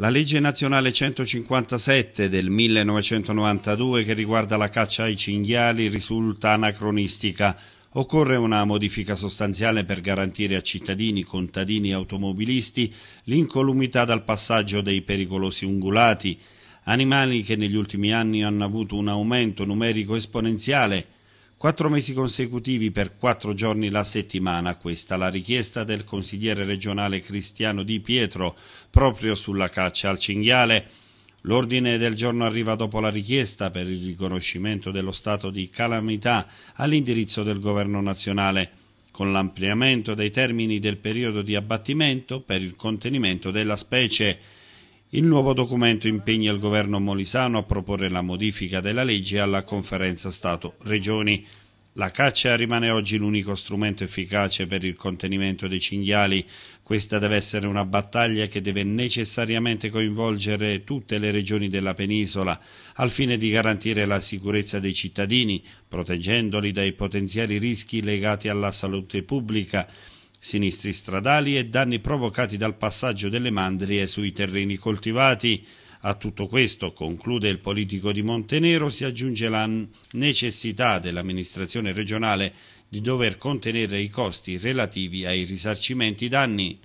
La legge nazionale 157 del 1992 che riguarda la caccia ai cinghiali risulta anacronistica. Occorre una modifica sostanziale per garantire a cittadini, contadini e automobilisti l'incolumità dal passaggio dei pericolosi ungulati, animali che negli ultimi anni hanno avuto un aumento numerico esponenziale Quattro mesi consecutivi per quattro giorni la settimana, questa la richiesta del consigliere regionale Cristiano Di Pietro proprio sulla caccia al cinghiale. L'ordine del giorno arriva dopo la richiesta per il riconoscimento dello stato di calamità all'indirizzo del governo nazionale, con l'ampliamento dei termini del periodo di abbattimento per il contenimento della specie il nuovo documento impegna il governo molisano a proporre la modifica della legge alla conferenza Stato-Regioni. La caccia rimane oggi l'unico strumento efficace per il contenimento dei cinghiali. Questa deve essere una battaglia che deve necessariamente coinvolgere tutte le regioni della penisola, al fine di garantire la sicurezza dei cittadini, proteggendoli dai potenziali rischi legati alla salute pubblica sinistri stradali e danni provocati dal passaggio delle mandrie sui terreni coltivati. A tutto questo, conclude il politico di Montenero, si aggiunge la necessità dell'amministrazione regionale di dover contenere i costi relativi ai risarcimenti danni.